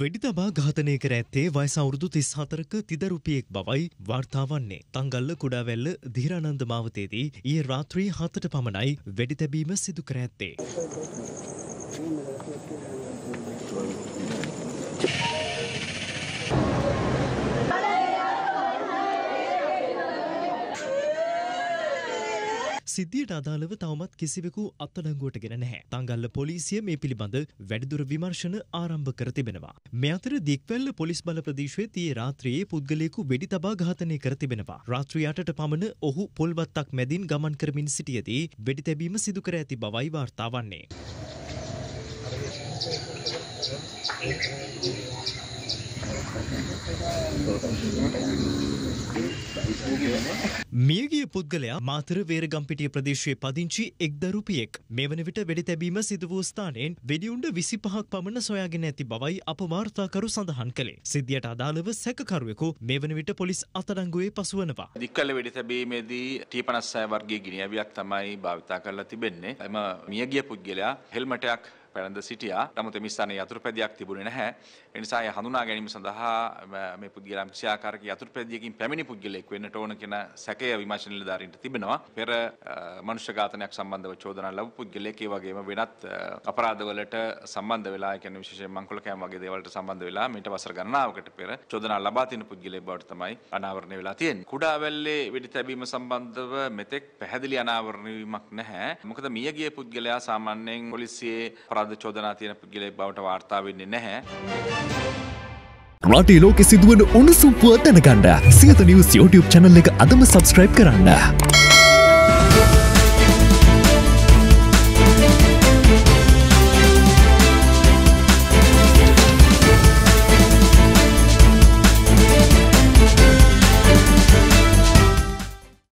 වෙඩිතබා ඝාතනය කර ඇත්තේ වයස අවුරුදු 34ක තිදරුපියෙක් බවයි වාර්තා වන්නේ. තංගල්ල කුඩාවැල්ල ධීරානන්ද මාවතේදී ඊයේ රාත්‍රී 7ට පමණයි වෙඩි තැබීම සිදු කර ඇත්තේ. සිද්ධියට අදාළව තවමත් කිසිවෙකු අත්අඩංගුවට ගෙන නැහැ. තංගල්ල පොලිසිය මේ පිළිබඳ වැඩිදුර විමර්ශන ආරම්භ කර තිබෙනවා. මේ අතර දික්වැල්ල පොලිස් බල ප්‍රදේශයේ තියේ රාත්‍රියේ පුද්ගලයෙකු වෙඩි තබා ඝාතනය කර තිබෙනවා. රාත්‍රී 8ට පමණ ඔහු පොල්වත්තක් මැදින් ගමන් කරමින් සිටියදී වෙඩි තැබීම සිදු කර ඇති බවයි වාර්තා වන්නේ. මියගිය පුද්ගලයා මාතර වේරගම්පිටිය ප්‍රදේශයේ පදිංචි එක් දරුපියෙක් මේ වන විට වෙඩි තැබීම සිදු වූ ස්ථානයෙන් වෙඩිඋන්ඩ විසි පහක් පමණ සොයාගෙන ඇති බවයි අප වාර්තාකරු සඳහන් කළේ සිද්ධියට අදාළව සැකකරුවෙකු මේ වන විට පොලිස් අතරංගුවේ පසුවනවා දික්කල වෙඩි තැබීමේදී ටී පනස්සය වර්ගේ ගිනිියවයක් තමයි භාවිතා කරලා තිබෙන්නේ එම මියගිය පුද්ගලයා හෙල්මටයක් පැළඳ සිටියා. නමුත් මේ ස්ථානයේ යතුරුපැදියක් තිබුණේ නැහැ. ඒ නිසා ඒ හඳුනා ගැනීම සඳහා මේ පුද්ගලයා කිසියාකාරක යතුරුපැදියකින් පැමිණි පුද්ගලයෙක් වෙන්නට ඕන කියන සැකය විමර්ශන නිලධාරීන්ට තිබෙනවා. පෙර මනුෂ්‍ය ඝාතනයක් සම්බන්ධව චෝදනා ලැබු පුද්ගලයෙක් ඒ වගේම වෙනත් අපරාධවලට සම්බන්ධ වෙලා ඒ කියන්නේ විශේෂයෙන් මංකොල කෑම වගේ දේවල්ට සම්බන්ධ වෙලා මීට වසර ගණනාවකට පෙර චෝදනා ලබා තියෙන පුද්ගලයෙක් බවට තමයි අනාවරණය වෙලා තියෙන්නේ. කුඩාවැල්ලේ වෙඩි තැබීම සම්බන්ධව මෙතෙක් පැහැදිලි අනාවරණ වීමක් නැහැ. මොකද මියගිය පුද්ගලයා සාමාන්‍යයෙන් පොලිසියේ අපරාධ චෝදනා තියෙන පුද්ගලයෙක් බවට වාර්තා වෙන්නේ නැහැ. රටේ ලෝකෙ සිදුවන උණුසුම් පුව දැනගන්න සියත නිවුස් YouTube channel එක අදම subscribe කරන්න.